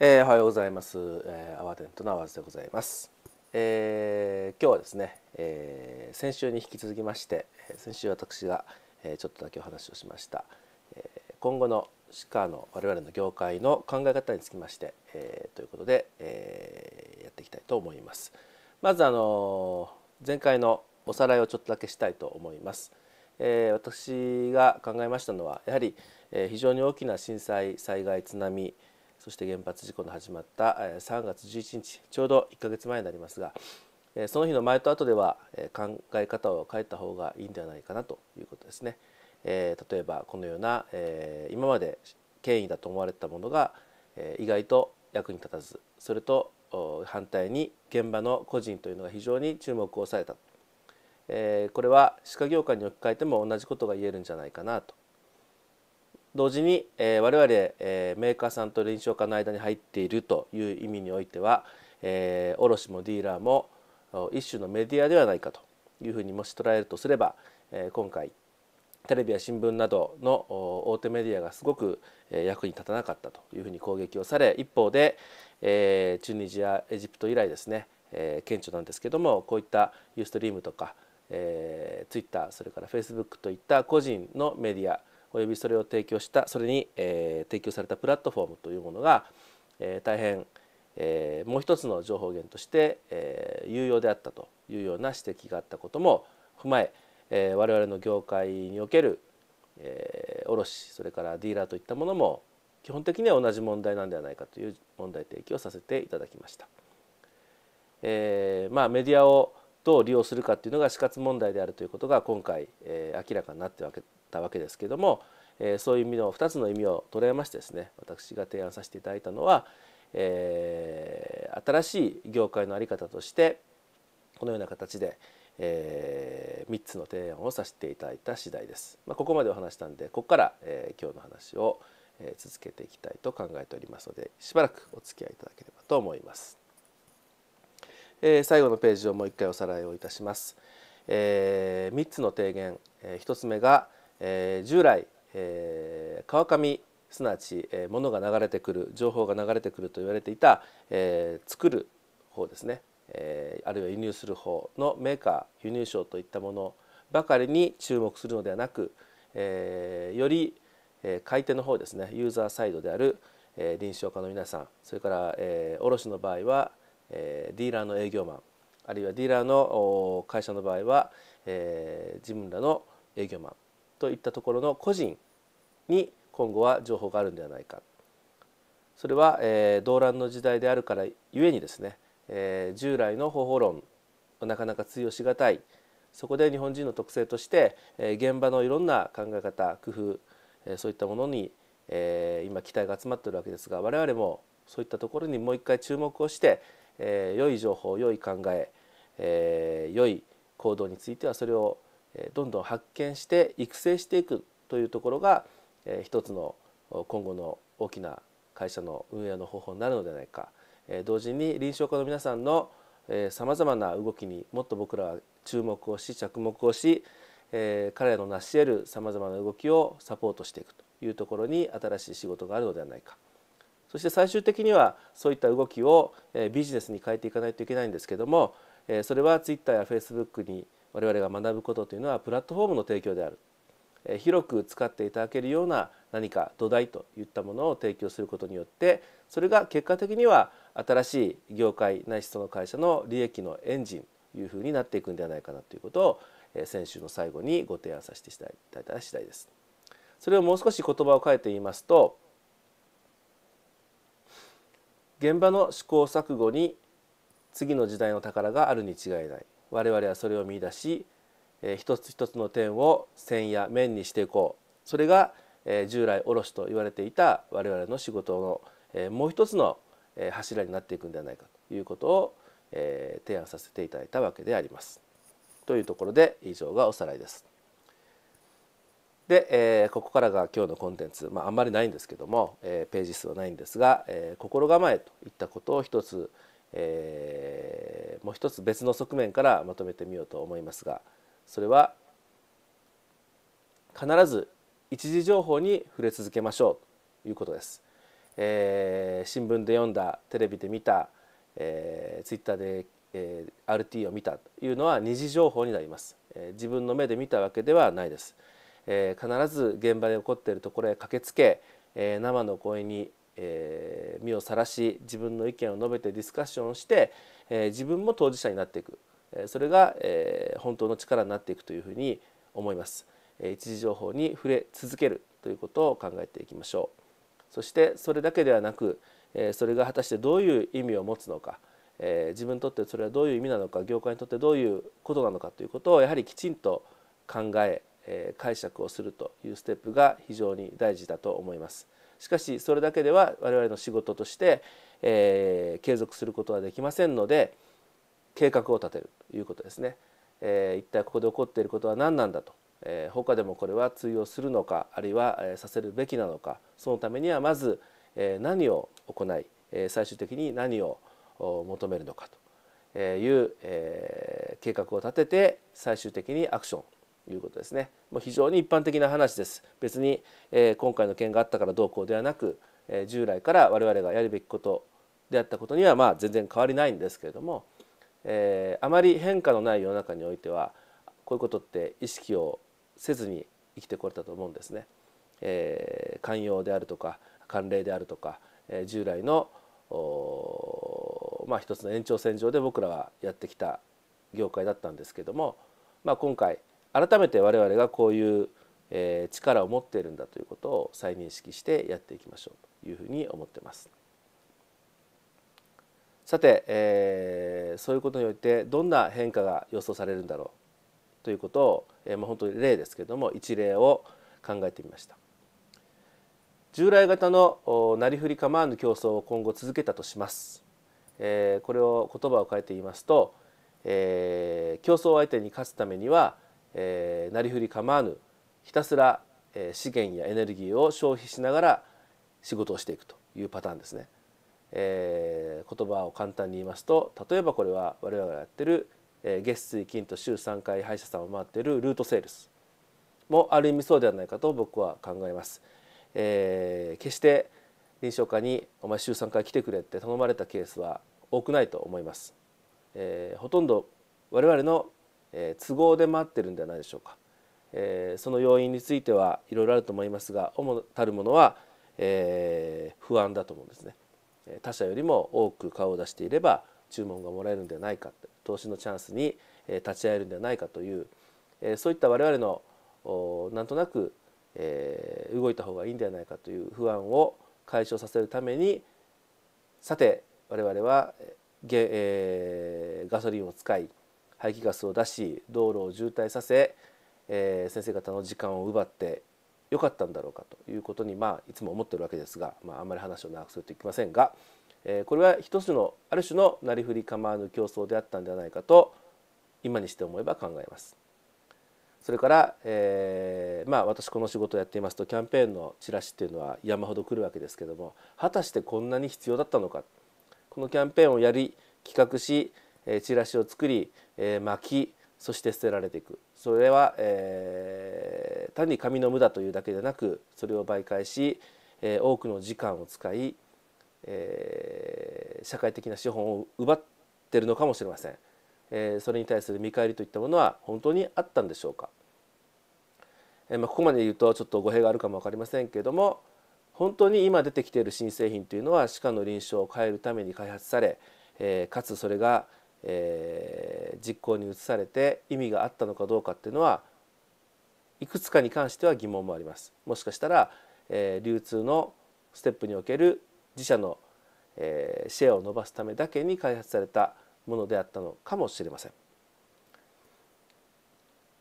えー、おはようございます。えー、アワテントのアワでございます。えー、今日はですね、えー、先週に引き続きまして、先週私が、えー、ちょっとだけお話をしました、えー、今後の歯科の我々の業界の考え方につきまして、えー、ということで、えー、やっていきたいと思います。まずあの前回のおさらいをちょっとだけしたいと思います。えー、私が考えましたのはやはり、えー、非常に大きな震災災害津波そして原発事故の始まった3月11日ちょうど1か月前になりますがその日の前と後では考え方を変えた方がいいんではないかなということですね。例えばこのような今まで権威だと思われたものが意外と役に立たずそれと反対に現場の個人というのが非常に注目をされたこれは歯科業界に置き換えても同じことが言えるんじゃないかなと同時に、えー、我々、えー、メーカーさんと臨床家の間に入っているという意味においては、えー、卸もディーラーも一種のメディアではないかというふうにもし捉えるとすれば、えー、今回テレビや新聞などの大手メディアがすごく役に立たなかったというふうに攻撃をされ一方で、えー、チュニジアエジプト以来ですね、えー、顕著なんですけどもこういったユーストリームとか、えー、ツイッターそれからフェイスブックといった個人のメディアおよびそれを提供したそれに、えー、提供されたプラットフォームというものが、えー、大変、えー、もう一つの情報源として、えー、有用であったというような指摘があったことも踏まええー、我々の業界における、えー、卸それからディーラーといったものも基本的には同じ問題なんではないかという問題提起をさせていただきました。えーまあ、メディアをどう利用するかっていうのが死活問題であるということが今回、えー、明らかになってたわけですけども、えー、そういう意味の2つの意味を捉えましてですね私が提案させていただいたのは、えー、新しい業界の在り方としてこのような形で、えー、3つの提案をさせていただいた次第です。まあ、ここまでお話したんでここから、えー、今日の話を、え続けていきたいと考えておりますのでしばらくお付き合いいただければと思います。えー、最後のページをもう一回おさらいをいたします。えー、3つの提言、えー、1つ目が、えー、従来、えー、川上すなわち、えー、物が流れてくる情報が流れてくると言われていた、えー、作る方ですね、えー、あるいは輸入する方のメーカー輸入商といったものばかりに注目するのではなく、えー、より、えー、買い手の方ですねユーザーサイドである、えー、臨床家の皆さんそれから、えー、卸の場合はディーラーの営業マンあるいはディーラーの会社の場合は、自分らの営業マンといったところの個人に今後は情報があるんではないかそれは、動乱の時代であるからゆえにですね、従来の方法論なかなか通用しがたいそこで日本人の特性として、現場のいろんな考え方工夫、そういったものに、今期待が集まっているわけですが我々もそういったところにもう一回注目をして、えー、良い情報良い考ええー、良い行動についてはそれをどんどん発見して育成していくというところが、えー、一つの今後の大きな会社の運営の方法になるのではないか、えー、同時に臨床家の皆さんのさまざまな動きにもっと僕らは注目をし着目をし、えー、彼らの成し得るさまざまな動きをサポートしていくというところに新しい仕事があるのではないか。そして最終的にはそういった動きをビジネスに変えていかないといけないんですけどもそれは Twitter や Facebook に我々が学ぶことというのはプラットフォームの提供である広く使っていただけるような何か土台といったものを提供することによってそれが結果的には新しい業界ないしその会社の利益のエンジンというふうになっていくんではないかなということを先週の最後にご提案させていただいた次第です。それをもう少し言葉を変えて言いますと現場の試行錯誤に次の時代の宝があるに違いない我々はそれを見出し、え一つ一つの点を線や面にしていこうそれが、え従来卸と言われていた我々の仕事の、えもう一つの、え柱になっていくんではないかということを、え提案させていただいたわけであります。というところで以上がおさらいです。で、えー、ここからが今日のコンテンツ、まあ、あんまりないんですけども、えー、ページ数はないんですが、えー、心構えといったことを一つ、えー、もう一つ別の側面からまとめてみようと思いますがそれは必ず一時情報に触れ続けましょうということです。えー、新聞で読んだテレビで見た、えー、ツイッターで、えー、RT を見たというのは二次情報になります、えー、自分の目で見たわけではないです。えー、必ず現場で起こっているところへ駆けつけ、えー、生の声に、えー、身を晒し自分の意見を述べてディスカッションをして、えー、自分も当事者になっていく、えー、それが、えー、本当の力になっていくというふうに思います、えー。一時情報に触れ続けるということを考えていきましょう。そしてそれだけではなく、えー、それが果たしてどういう意味を持つのか、えー、自分にとってそれはどういう意味なのか業界にとってどういうことなのかということをやはりきちんと考え解釈をするというステップが非常に大事だと思います。しかしそれだけでは我々の仕事として、え継続することはできませんので計画を立てるということですね、え一体ここで起こっていることは何なんだと、えー、他でもこれは通用するのかあるいは、えさせるべきなのかそのためにはまず、え何を行い、え最終的に何を求めるのかという、え計画を立てて最終的にアクションいうことですねもう非常に一般的な話です別に、えー、今回の件があったからどうこうではなく、えー、従来から我々がやるべきことであったことにはまあ全然変わりないんですけれども、えー、あまり変化のない世の中においてはこういうことって意識をせずに生きてこれたと思うんですね。えー、寛容であるとか慣例であるとか、えー、従来のまあ、一つの延長線上で僕らはやってきた業界だったんですけども、まあ、今回改めて我々がこういうえ力を持っているんだということを再認識してやっていきましょうというふうに思ってます。さて、えー、そういうことにおいてどんな変化が予想されるんだろうということを、えーまあ、本当に例ですけれども一例を考えてみました。従来型のなりふり構わぬ競争を今後続けたとします。えー、これを言葉を変えて言いますと、えー、競争相手に勝つためにはえー、なりふり構わぬひたすら、えー、資源やエネルギーを消費しながら仕事をしていくというパターンですね。えー、言葉を簡単に言いますと例えばこれは我々がやってる、えー、月水金と週3回歯医者さんを回っているルートセールスもある意味そうではないかと僕は考えます。えー、決して臨床家に「お前週3回来てくれ」って頼まれたケースは多くないと思います。えー、ほとんど我々のえ都合で待ってるんではないでしょうか、えその要因についてはいろいろあると思いますが主たるものは、え不安だと思うんですね他社よりも多く顔を出していれば注文がもらえるんではないか投資のチャンスに立ち会えるんではないかというそういった我々のなんとなく動いた方がいいんではないかという不安を解消させるためにさて我々はガソリンを使い排気ガスを出し道路を渋滞させ、えー、先生方の時間を奪ってよかったんだろうかということに、まあ、いつも思ってるわけですが、まあ、あんまり話を長くするといけませんが、えー、これは一つのある種のなりふり構わぬ競争であったんではないかと今にして思えば考えます。それから、えー、まあ、私この仕事をやっていますとキャンペーンのチラシっていうのは山ほど来るわけですけども果たしてこんなに必要だったのかこのキャンペーンをやり企画しえチラシを作りえ巻きそして捨てられていくそれは、えー、単に紙の無駄というだけでなくそれを媒介し、えー、多くの時間を使い、えー、社会的な資本を奪ってるのかもしれません、えそれに対する見返りといったものは本当にあったんでしょうか、えまあ、ここまで言うとちょっと語弊があるかも分かりませんけれども本当に今出てきている新製品というのは歯科の臨床を変えるために開発され、えかつそれがえー、実行に移されて意味があったのかどうかっていうのはいくつかに関しては疑問もあります。もしかしたら、えー、流通のステップにおける自社の、えー、シェアを伸ばすためだけに開発されたものであったのかもしれません。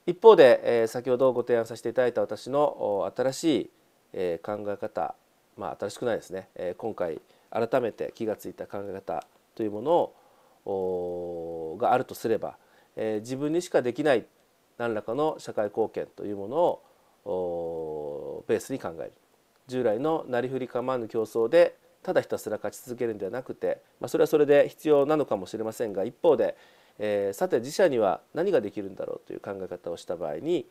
一方で、えー、先ほどご提案させていただいた私の新しい、えー、考え方まあ新しくないですね、えー、今回改めて気が付いた考え方というものをがあるとすれば、えー、自分にしかできない何らかの社会貢献というものをベースに考える従来のなりふり構わぬ競争でただひたすら勝ち続けるんではなくて、まあ、それはそれで必要なのかもしれませんが一方で、えー、さて自社には何ができるんだろうという考え方をした場合に、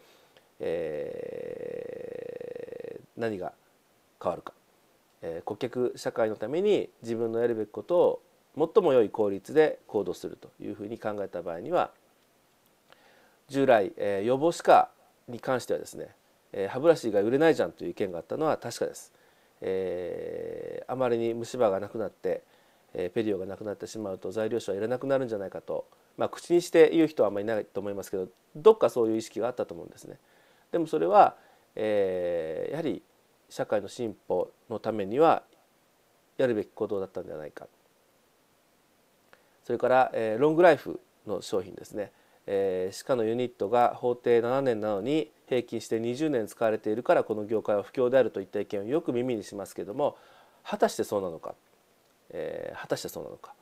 えー、何が変わるか、え顧客社会のために自分のやるべきことを最も良い効率で行動するというふうに考えた場合には従来、えー、予防歯科に関してはですね、えー、歯ブラシが売れないじゃんという意見があったのは確かです。えー、あまりに虫歯がなくなって、えー、ペリオがなくなってしまうと材料酒はいらなくなるんじゃないかと、まあ、口にして言う人はあまりいないと思いますけどどっかそういう意識があったと思うんですね。でもそれは、えー、やはり社会の進歩のためにはやるべき行動だったんじゃないかそれから、えー、ロングライフの商品ですね、えー、歯科のユニットが法定7年なのに平均して20年使われているからこの業界は不況であるといった意見をよく耳にしますけども果たしてそうなのか、えー、果たしてそうなのか、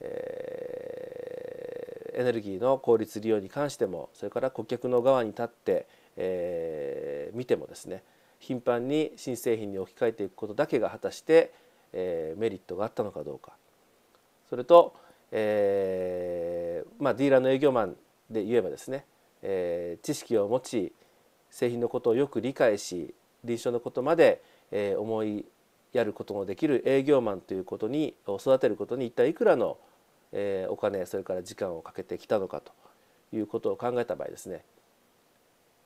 えー、エネルギーの効率利用に関してもそれから顧客の側に立って、えー、見てもですね頻繁に新製品に置き換えていくことだけが果たして、えー、メリットがあったのかどうかそれとえーまあ、ディーラーの営業マンで言えばですね、えー、知識を持ち製品のことをよく理解し臨床のことまで、えー、思いやることのできる営業マンということに育てることに一体いくらの、えー、お金それから時間をかけてきたのかということを考えた場合ですね、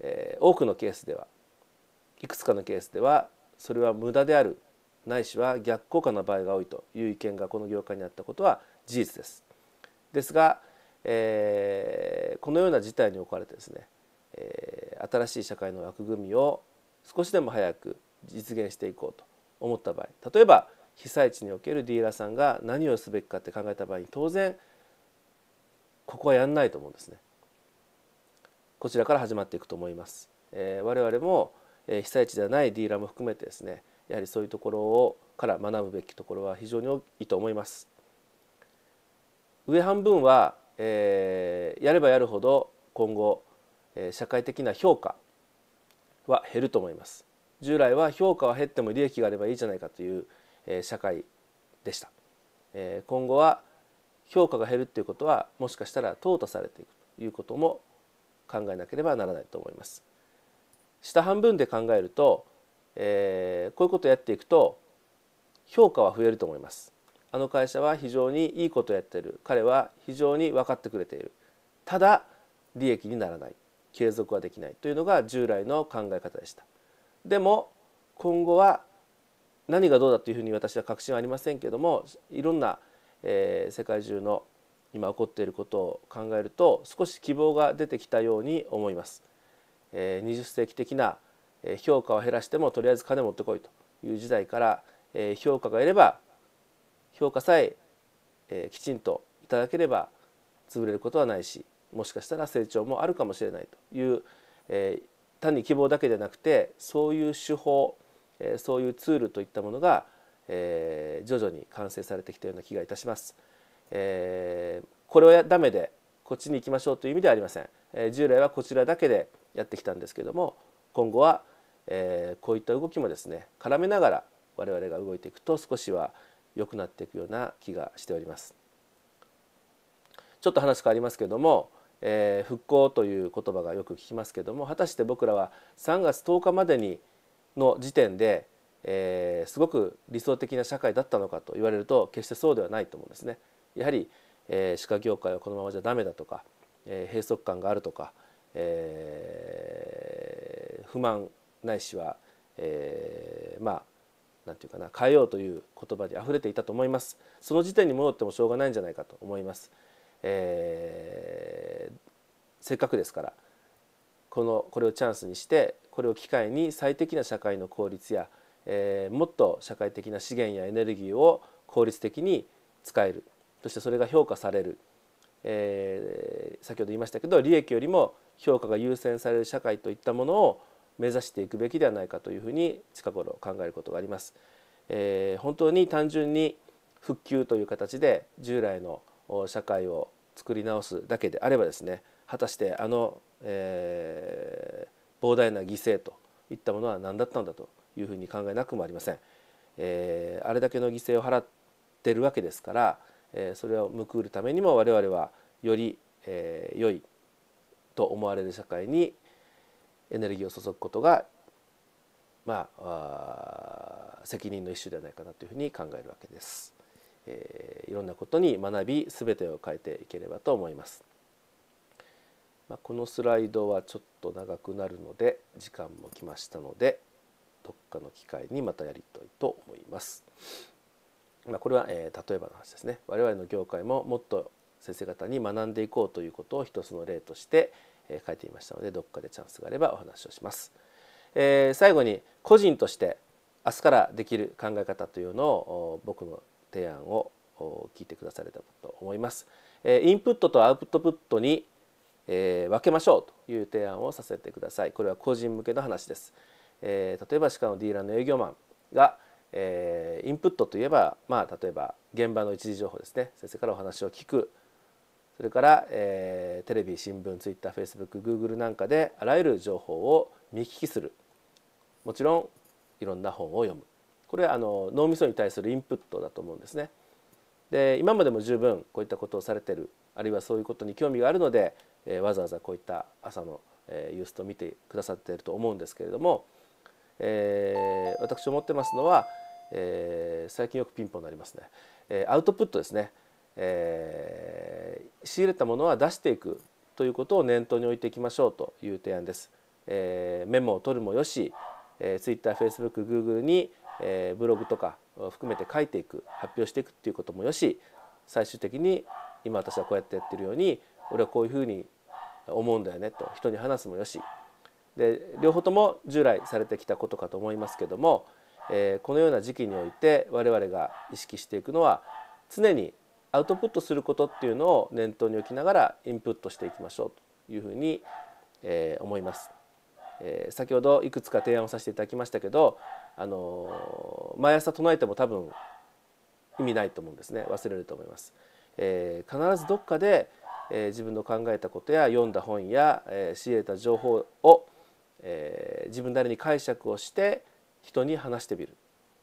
えー、多くのケースではいくつかのケースではそれは無駄であるないしは逆効果の場合が多いという意見がこの業界にあったことは事実です。ですが、えー、このような事態に置かれてですね、えー、新しい社会の枠組みを少しでも早く実現していこうと思った場合例えば被災地におけるディーラーさんが何をすべきかって考えた場合に当然ここはやんないと思うんですね。こちらから始まっていくと思います。えー、我々も、え被災地ではないディーラーも含めてですねやはりそういうところをから学ぶべきところは非常に多いと思います。上半分は、えー、やればやるほど今後、えー、社会的な評価は減ると思います従来は評価は減っても利益があればいいじゃないかという、えー、社会でした、えー、今後は評価が減るということはもしかしたら淘汰されていくということも考えなければならないと思います下半分で考えると、えー、こういうことをやっていくと評価は増えると思いますあの会社は非常にいいことをやっている彼は非常に分かってくれているただ利益にならない継続はできないというのが従来の考え方でしたでも今後は何がどうだというふうに私は確信はありませんけれどもいろんな、えー、世界中の今起こっていることを考えると少し希望が出てきたように思います、えー、20世紀的な評価を減らしてもとりあえず金持ってこいという時代から、えー、評価が得れば評価さええー、きちんといただければ潰れることはないしもしかしたら成長もあるかもしれないという、えー、単に希望だけじゃなくてそういう手法、えー、そういうツールといったものが、えー、徐々に完成されてきたような気がいたします。えー、これはダメでこっちに行きましょうという意味ではありません。えー、従来はこちらだけでやってきたんですけども今後は、えー、こういった動きもですね絡めながら我々が動いていくと少しは、良くなっていくような気がしております。ちょっと話変わりますけれども、えー、復興という言葉がよく聞きますけれども果たして僕らは3月10日までにの時点で、えー、すごく理想的な社会だったのかと言われると決してそうではないと思うんですね。やはり、えー、歯科業界はこのままじゃダメだとか、えー、閉塞感があるとか、えー、不満ないしは、えー、まあ何て言うかな変えようという言葉にあふれていたと思いますその時点に戻ってもしょうがないんじゃないかと思います、えー、せっかくですからこのこれをチャンスにしてこれを機会に最適な社会の効率や、えー、もっと社会的な資源やエネルギーを効率的に使えるそしてそれが評価される、えー、先ほど言いましたけど利益よりも評価が優先される社会といったものを目指していくべきではないかというふうに近頃考えることがあります。えー、本当に単純に復旧という形で従来の社会を作り直すだけであればですね果たしてあの、えー、膨大な犠牲といったものは何だったんだというふうに考えなくもありません。えー、あれだけの犠牲を払ってるわけですから、えー、それを報うるためにも我々はより、えー、良いと思われる社会にエネルギーを注ぐことが、まあ、あ責任の一種ではないかなというふうに考えるわけです。えー、いろんなことに学び全てを変えていければと思います。まあ、このスライドはちょっと長くなるので時間も来ましたのでどっかの機会にまたやりたいと思います。まあ、これは、えー、例えばの話ですね我々の業界ももっと先生方に学んでいこうということを一つの例として、書いていましたのでどっかでチャンスがあればお話をします。えー、最後に個人として明日からできる考え方というのを僕の提案を聞いてくだされたと思います。えインプットとアウトプットに、え分けましょうという提案をさせてください。これは個人向けの話です。え例えば鹿のディーラーの営業マンが、えインプットといえば、まあ、例えば現場の一時情報ですね先生からお話を聞くそれから、えー、テレビ新聞ツイッターフェイスブックグーグルなんかであらゆる情報を見聞きするもちろんいろんな本を読むこれはあの脳みそに対するインプットだと思うんですね。で今までも十分こういったことをされてるあるいはそういうことに興味があるので、えー、わざわざこういった朝の、えー、ユースと見てくださっていると思うんですけれども、えー、私思ってますのは、えー、最近よくピンポンになりますね、えー、アウトプットですねえー、仕入れたものは出していくということを念頭に置いていきましょうという提案です。えー、メモを取るもよし、えー、Twitter、Facebook、Google に、えー、ブログとか含めて書いていく発表していくっていうこともよし最終的に今私はこうやってやってるように俺はこういうふうに思うんだよねと人に話すもよしで両方とも従来されてきたことかと思いますけども、えー、このような時期において我々が意識していくのは常にアウトプットすることっていうのを念頭に置きながらインプットしていきましょうというふうに、えー、思います。えー、先ほどいくつか提案をさせていただきましたけど、あのー、毎朝唱えても多分意味ないと思うんですね忘れると思います。えー、必ずどっかで、え自分の考えたことや読んだ本や、え仕入れた情報を、え自分なりに解釈をして人に話してみる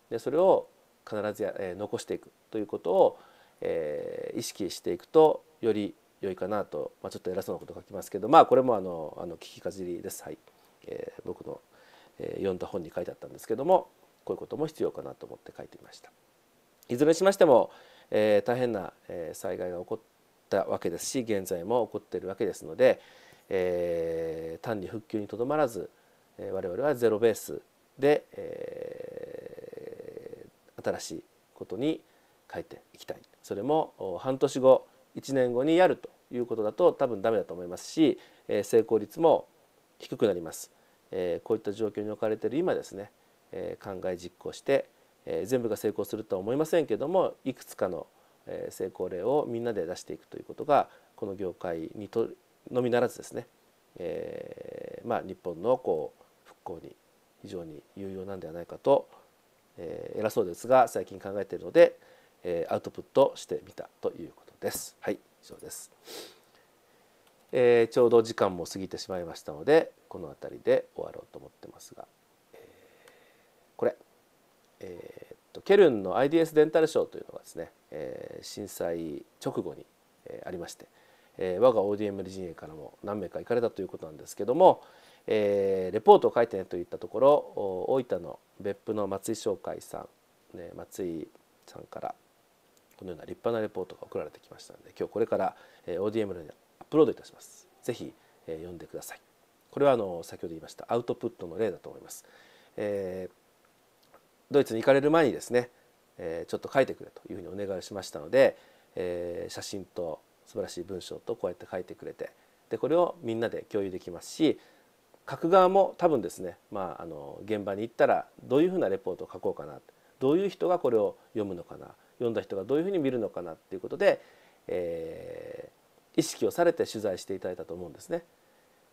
でそれを必ずや、え残していくということをえー、意識していくとより良いかなと、まあ、ちょっと偉そうなこと書きますけど、まあ、これもあのあの聞きかじりです、はいえー、僕の、えー、読んだ本に書いてあったんですけどもこういうことも必要かなと思って書いてみました。いずれにしましても、えー、大変な、えー、災害が起こったわけですし現在も起こっているわけですので、えー、単に復旧にとどまらず、えー、我々はゼロベースで、えー、新しいことに変えていきたいそれも半年後1年後にやるということだと多分ダメだと思いますし、え成功率も低くなります、えこういった状況に置かれている今ですね、え考え実行して、え全部が成功するとは思いませんけどもいくつかの成功例をみんなで出していくということがこの業界にとのみならずですね、えまあ、日本のこう復興に非常に有用なんではないかと、え偉そうですが最近考えているのでえー、アウトプットしてみたということです。はい、以上です。えー、ちょうど時間も過ぎてしまいましたのでこの辺りで終わろうと思ってますが、えー、これ、えー、とケルンの IDS デンタルショーというのがですね、えー、震災直後に、えー、ありまして、えー、我が o d m 理陣営からも何名か行かれたということなんですけども、えー、レポートを書いてねといったところ大分の別府の松井商会さん、ね、松井さんからこのような立派なレポートが送られてきましたので今日これから ODM にアップロードいたします。ぜひ読んでください。これはあの先ほど言いましたアウトプットの例だと思います。えー、ドイツに行かれる前にですね、えー、ちょっと書いてくれというふうにお願いしましたので、えー、写真と素晴らしい文章とこうやって書いてくれてでこれをみんなで共有できますし書く側も多分ですね、まあ、あの現場に行ったらどういうふうなレポートを書こうかなどういう人がこれを読むのかな読んだ人がどういうふうに見るのかなっていうことで、えー、意識をされて取材していただいたと思うんですね。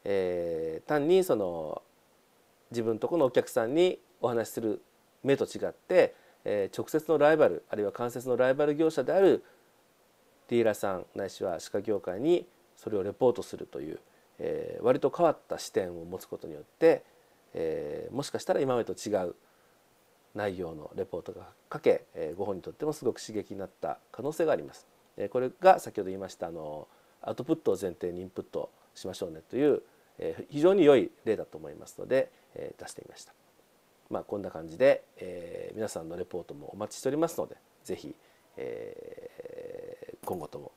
えー、単にその自分とこのお客さんにお話しする目と違って、えー、直接のライバルあるいは間接のライバル業者であるディーラーさんないしは歯科業界にそれをレポートするという、えー、割と変わった視点を持つことによって、えー、もしかしたら今までと違う内容のレポートが書けご本にとってもすごく刺激になった可能性があります。これが先ほど言いましたあのアウトプットを前提にインプットしましょうねという非常に良い例だと思いますので出してみました。まあ、こんな感じで、え皆さんのレポートもお待ちしておりますのでぜひえ今後とも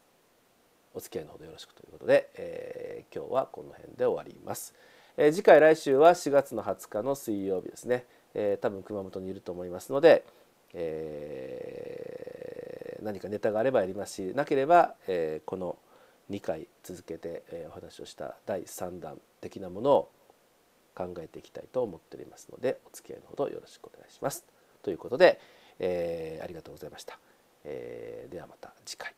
お付き合いのほどよろしくということで、え今日はこの辺で終わります。え次回来週は4月の20日の水曜日ですね。えー、多分熊本にいると思いますので、えー、何かネタがあればやりますしなければ、えー、この2回続けて、えー、お話をした第3弾的なものを考えていきたいと思っておりますのでお付き合いのほどよろしくお願いします。ということで、えー、ありがとうございました。えー、ではまた次回。